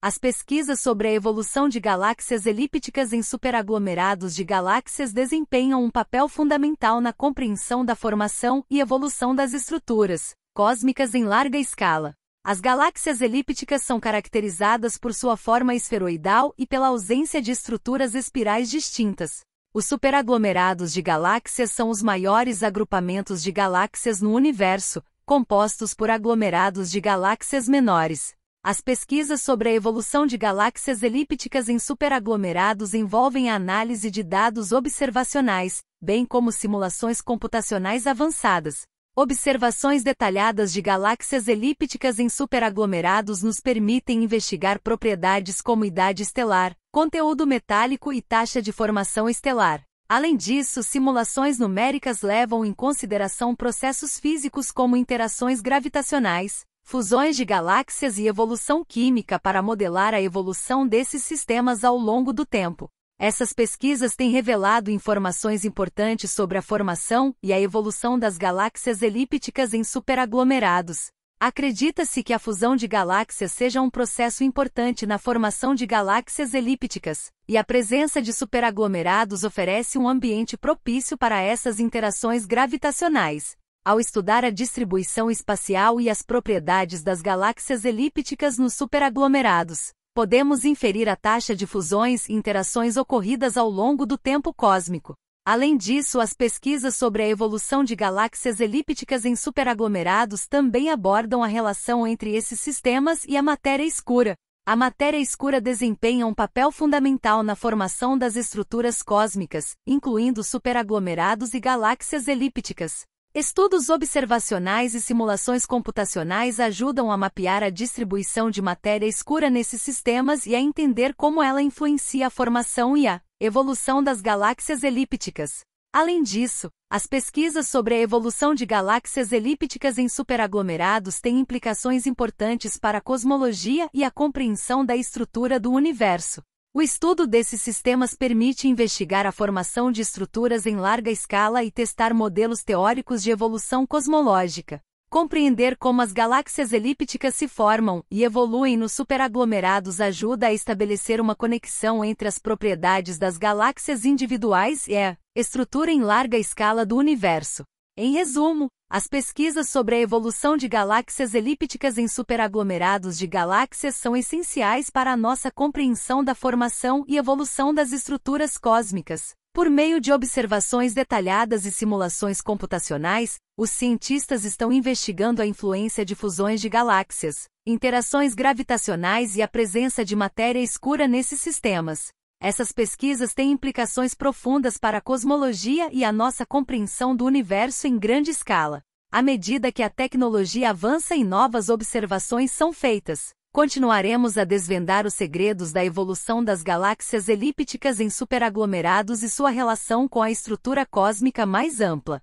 As pesquisas sobre a evolução de galáxias elípticas em superaglomerados de galáxias desempenham um papel fundamental na compreensão da formação e evolução das estruturas cósmicas em larga escala. As galáxias elípticas são caracterizadas por sua forma esferoidal e pela ausência de estruturas espirais distintas. Os superaglomerados de galáxias são os maiores agrupamentos de galáxias no universo, compostos por aglomerados de galáxias menores as pesquisas sobre a evolução de galáxias elípticas em superaglomerados envolvem a análise de dados observacionais, bem como simulações computacionais avançadas. Observações detalhadas de galáxias elípticas em superaglomerados nos permitem investigar propriedades como idade estelar, conteúdo metálico e taxa de formação estelar. Além disso, simulações numéricas levam em consideração processos físicos como interações gravitacionais, fusões de galáxias e evolução química para modelar a evolução desses sistemas ao longo do tempo. Essas pesquisas têm revelado informações importantes sobre a formação e a evolução das galáxias elípticas em superaglomerados. Acredita-se que a fusão de galáxias seja um processo importante na formação de galáxias elípticas, e a presença de superaglomerados oferece um ambiente propício para essas interações gravitacionais ao estudar a distribuição espacial e as propriedades das galáxias elípticas nos superaglomerados, podemos inferir a taxa de fusões e interações ocorridas ao longo do tempo cósmico. Além disso, as pesquisas sobre a evolução de galáxias elípticas em superaglomerados também abordam a relação entre esses sistemas e a matéria escura. A matéria escura desempenha um papel fundamental na formação das estruturas cósmicas, incluindo superaglomerados e galáxias elípticas. Estudos observacionais e simulações computacionais ajudam a mapear a distribuição de matéria escura nesses sistemas e a entender como ela influencia a formação e a evolução das galáxias elípticas. Além disso, as pesquisas sobre a evolução de galáxias elípticas em superaglomerados têm implicações importantes para a cosmologia e a compreensão da estrutura do universo. O estudo desses sistemas permite investigar a formação de estruturas em larga escala e testar modelos teóricos de evolução cosmológica. Compreender como as galáxias elípticas se formam e evoluem nos superaglomerados ajuda a estabelecer uma conexão entre as propriedades das galáxias individuais e a estrutura em larga escala do universo. Em resumo, as pesquisas sobre a evolução de galáxias elípticas em superaglomerados de galáxias são essenciais para a nossa compreensão da formação e evolução das estruturas cósmicas. Por meio de observações detalhadas e simulações computacionais, os cientistas estão investigando a influência de fusões de galáxias, interações gravitacionais e a presença de matéria escura nesses sistemas. Essas pesquisas têm implicações profundas para a cosmologia e a nossa compreensão do universo em grande escala. À medida que a tecnologia avança e novas observações são feitas, continuaremos a desvendar os segredos da evolução das galáxias elípticas em superaglomerados e sua relação com a estrutura cósmica mais ampla.